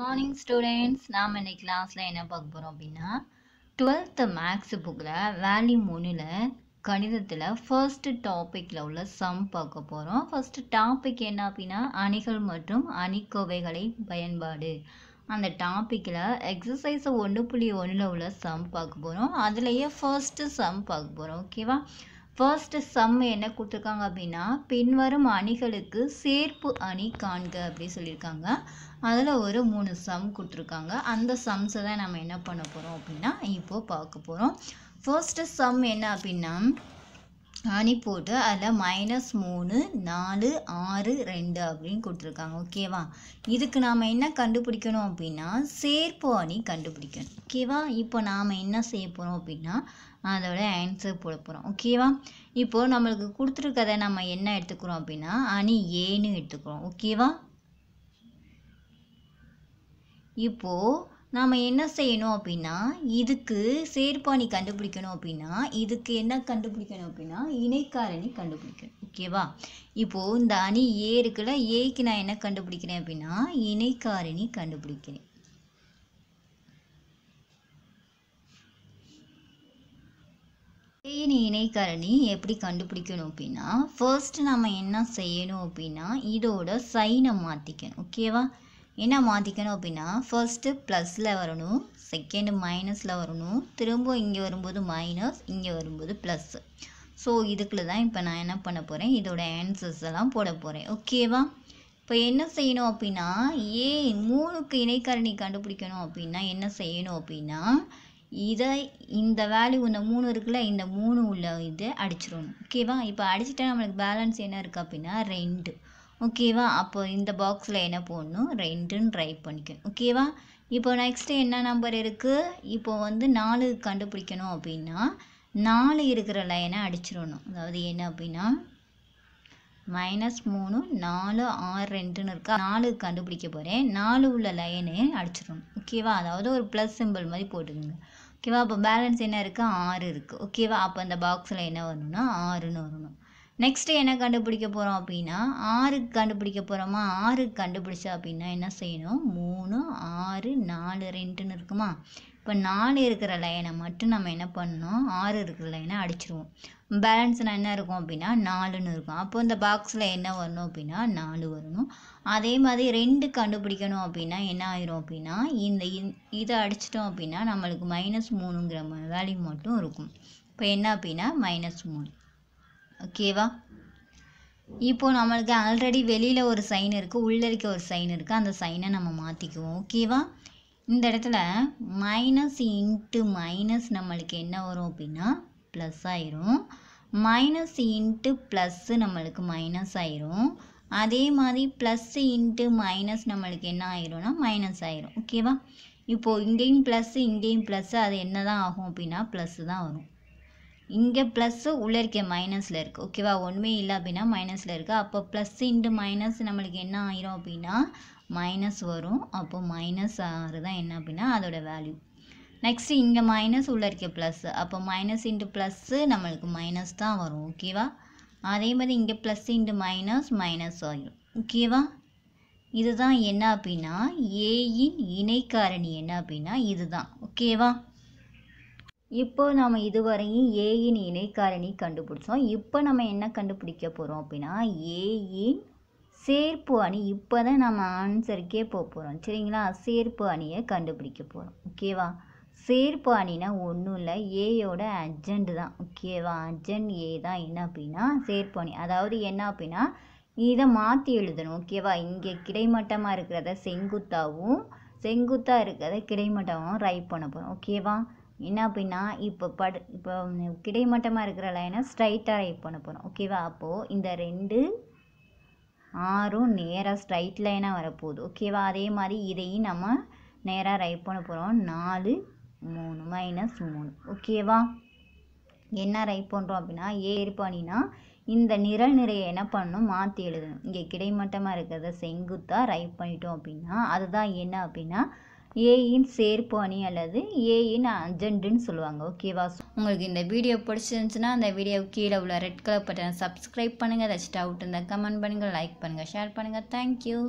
morning students நாம் இன்றைக்கி கிளாஸில் என்ன பார்க்க போகிறோம் அப்படின்னா டுவெல்த்து மேக்ஸ் புக்கில் வேல்யூ மூணில் கணிதத்தில் ஃபர்ஸ்ட் டாப்பிக்கில் உள்ள சம் பார்க்க போகிறோம் ஃபர்ஸ்ட் டாபிக் என்ன அப்படின்னா அணிகள் மற்றும் அணிக்கோவைகளை பயன்பாடு அந்த டாப்பிக்கில் எக்ஸசைஸ் ஒன்று புள்ளி ஒன்றில் உள்ள சம் பார்க்க போகிறோம் அதுலேயே ஃபர்ஸ்ட்டு சம் பார்க்க போகிறோம் ஓகேவா ஃபர்ஸ்ட் சம் என்ன கொடுத்துருக்காங்க அப்படின்னா பின்வரும் அணிகளுக்கு சேர்ப்பு அணி காண்க அப்படி சொல்லியிருக்காங்க அதில் ஒரு மூணு சம் கொடுத்துருக்காங்க அந்த சம்ஸை தான் நம்ம என்ன பண்ண போகிறோம் அப்படின்னா இப்போது பார்க்க போகிறோம் ஃபர்ஸ்ட் சம் என்ன அப்படின்னா ஆணி போட்டு அதில் மைனஸ் மூணு நாலு ஆறு ரெண்டு அப்படின்னு கொடுத்துருக்காங்க ஓகேவா இதுக்கு நாம் என்ன கண்டுபிடிக்கணும் அப்படின்னா சேர்ப்பு அணி கண்டுபிடிக்கணும் ஓகேவா இப்போ நாம் என்ன செய்ய போகிறோம் அப்படின்னா அதோட ஆன்சர் போட போகிறோம் ஓகேவா இப்போது நம்மளுக்கு கொடுத்துருக்கதை நம்ம என்ன எடுத்துக்கிறோம் அப்படின்னா அணி ஏன்னு எடுத்துக்கிறோம் ஓகேவா இப்போது நாம் என்ன செய்யணும் அப்படின்னா இதுக்கு சேர்ப்பாணி கண்டுபிடிக்கணும் அப்படின்னா இதுக்கு என்ன கண்டுபிடிக்கணும் அப்படின்னா இணைக்காரணி கண்டுபிடிக்கணும் ஓகேவா இப்போது இந்த அணி ஏ இருக்குல்ல ஏக்கு நான் என்ன கண்டுபிடிக்கிறேன் அப்படின்னா இணைக்காரணி கண்டுபிடிக்கிறேன் ஏயின் இணைக்காரணி எப்படி கண்டுபிடிக்கணும் அப்படின்னா ஃபர்ஸ்ட் நம்ம என்ன செய்யணும் அப்படின்னா இதோட சைனை மாற்றிக்கணும் ஓகேவா என்ன மாற்றிக்கணும் அப்படின்னா ஃபர்ஸ்ட்டு ப்ளஸில் வரணும் செகண்டு மைனஸில் வரணும் திரும்ப இங்கே வரும்போது மைனஸ் இங்கே வரும்போது ப்ளஸ்ஸு ஸோ இதுக்குள்ள தான் இப்போ நான் என்ன பண்ண போகிறேன் இதோட ஆன்சர்ஸ் எல்லாம் போட போகிறேன் ஓகேவா இப்போ என்ன செய்யணும் அப்படின்னா ஏ மூணுக்கு இணைக்கரணி கண்டுபிடிக்கணும் அப்படின்னா என்ன செய்யணும் அப்படின்னா இதை இந்த வேல்யூ இந்த மூணு இருக்குல்ல இந்த மூணு உள்ள இதை அடிச்சிடணும் ஓகேவா இப்போ அடிச்சிட்டா நம்மளுக்கு பேலன்ஸ் என்ன இருக்குது அப்படின்னா ரெண்டு ஓகேவா அப்போ இந்த பாக்ஸில் என்ன போடணும் ரெண்டுன்னு ட்ரை பண்ணிக்கணும் ஓகேவா இப்போ நெக்ஸ்ட்டு என்ன நம்பர் இருக்குது இப்போ வந்து நாலு கண்டுபிடிக்கணும் அப்படின்னா நாலு இருக்கிற லைனை அடிச்சிடணும் அதாவது என்ன அப்படின்னா மைனஸ் மூணு நாலு ஆறு ரெண்டுன்னு இருக்கா நாலு கண்டுபிடிக்க போகிறேன் நாலு உள்ள லைனு அடிச்சிடணும் ஓகேவா அதாவது ஒரு ப்ளஸ் சிம்பிள் மாதிரி போட்டுக்கோங்க ஓகேவா அப்போ பேலன்ஸ் என்ன இருக்குது ஆறு இருக்குது ஓகேவா அப்போ அந்த பாக்ஸில் என்ன வரணும்னா ஆறுன்னு வரணும் நெக்ஸ்ட்டு என்ன கண்டுபிடிக்க போகிறோம் அப்படின்னா ஆறுக்கு கண்டுபிடிக்க போகிறோமா ஆறுக்கு கண்டுபிடிச்சா அப்படின்னா என்ன செய்யணும் மூணு ஆறு நாலு ரெண்டுன்னு இருக்குமா இப்போ நாலு இருக்கிற லைனை மட்டும் நம்ம என்ன பண்ணணும் ஆறு இருக்கிற லைனை அடிச்சிருவோம் பேலன்ஸ்னால் என்ன இருக்கும் அப்படின்னா நாலுன்னு இருக்கும் அப்போ இந்த பாக்ஸில் என்ன வரணும் அப்படின்னா நாலு வரணும் அதே மாதிரி ரெண்டு கண்டுபிடிக்கணும் அப்படின்னா என்ன ஆயிரும் அப்படின்னா இந்த இதை அடிச்சிட்டோம் அப்படின்னா நம்மளுக்கு மைனஸ் மூணுங்கிற வேல்யூ மட்டும் இருக்கும் இப்போ என்ன அப்படின்னா மைனஸ் மூணு ஓகேவா இப்போது நம்மளுக்கு ஆல்ரெடி வெளியில் ஒரு சைன் இருக்குது உள்ளே இருக்க ஒரு சைன் இருக்குது அந்த சைனை நம்ம மாற்றிக்குவோம் ஓகேவா இந்த இடத்துல மைனஸ் இன்ட்டு மைனஸ் நம்மளுக்கு என்ன வரும் அப்படின்னா ப்ளஸ் ஆயிரும் மைனஸ் இன்ட்டு ப்ளஸ்ஸு நம்மளுக்கு மைனஸ் ஆயிரும் அதே மாதிரி ப்ளஸ் இன்ட்டு மைனஸ் நம்மளுக்கு என்ன ஆயிரும்னா மைனஸ் ஆயிரும் ஓகேவா இப்போது இங்கேயும் ப்ளஸ்ஸு இங்கேயும் ப்ளஸ்ஸு அது என்ன தான் ஆகும் அப்படின்னா ப்ளஸ்ஸு தான் வரும் இங்கே ப்ளஸ்ஸு உள்ளே இருக்க மைனஸில் இருக்குது ஓகேவா ஒன்றுமே இல்லை அப்படின்னா மைனஸில் இருக்குது அப்போ ப்ளஸ் இன்ட்டு மைனஸ் நம்மளுக்கு என்ன ஆயிரும் அப்படின்னா மைனஸ் வரும் அப்போ மைனஸ் ஆறு தான் என்ன அப்படின்னா அதோட வேல்யூ நெக்ஸ்ட்டு இங்கே மைனஸ் உள்ளே இருக்க ப்ளஸ்ஸு அப்போ மைனஸ் இன்ட்டு ப்ளஸ்ஸு நம்மளுக்கு மைனஸ் தான் வரும் ஓகேவா அதே மாதிரி இங்கே ப்ளஸ் இன்ட்டு மைனஸ் மைனஸ் ஆகிடும் ஓகேவா இதுதான் என்ன அப்படின்னா ஏயின் இணைக்காரணி என்ன அப்படின்னா இதுதான் ஓகேவா இப்போ நாம் இதுவரையும் ஏயின் இணைக்காரணி கண்டுபிடிச்சோம் இப்போ நம்ம என்ன கண்டுபிடிக்க போகிறோம் அப்படின்னா ஏயின் சேர்ப்பு அணி இப்போ தான் நம்ம ஆன்சருக்கே போக போகிறோம் சரிங்களா சேர்ப்பு அணியை கண்டுபிடிக்க போகிறோம் ஓகேவா சேர்ப்பு அணினா ஒன்றும் இல்லை ஏயோட அர்ஜெண்ட் தான் ஓகேவா அர்ஜெண்ட் ஏ தான் என்ன அப்படின்னா சேர்ப்பு அணி அதாவது என்ன அப்படின்னா இதை மாற்றி எழுதணும் ஓகேவா இங்கே கிடைமட்டமாக இருக்கிறத செங்குத்தாகவும் செங்குத்தாக இருக்கிறத கிடைமட்டமாகவும் ரைட் பண்ண போகிறோம் ஓகேவா என்ன அப்படின்னா இப்போ படு இப்போ கிடைமட்டமாக இருக்கிற லைனை ஸ்ட்ரைட்டாக ரைட் பண்ண போகிறோம் ஓகேவா அப்போது இந்த ரெண்டு ஆறும் நேராக ஸ்ட்ரைட் லைனாக வரப்போகுது ஓகேவா அதே மாதிரி இதையும் நம்ம நேராக ரைட் பண்ண போகிறோம் நாலு மூணு மைனஸ் மூணு ஓகேவா என்ன ரைட் பண்ணுறோம் அப்படின்னா பண்ணினா இந்த நிரல் நிறைய என்ன பண்ணணும் மாற்றி எழுதணும் இங்கே கிடைமட்டமாக இருக்கிறத செங்குத்தாக ரைட் பண்ணிட்டோம் அப்படின்னா அதுதான் என்ன அப்படின்னா ஏயின் சேர்ப்பு அணி அல்லது ஏயின் அர்ஜென்ட்டுன்னு சொல்லுவாங்க ஓகேவா உங்களுக்கு இந்த வீடியோ பிடிச்சிருந்துச்சுன்னா அந்த வீடியோ கீழே உள்ள ரெட் கலர் பட்டனை சப்ஸ்கிரைப் பண்ணுங்கள் ஏதாச்சும் டவுட் இருந்தால் கமெண்ட் பண்ணுங்கள் லைக் பண்ணுங்கள் ஷேர் பண்ணுங்கள் தேங்க்யூ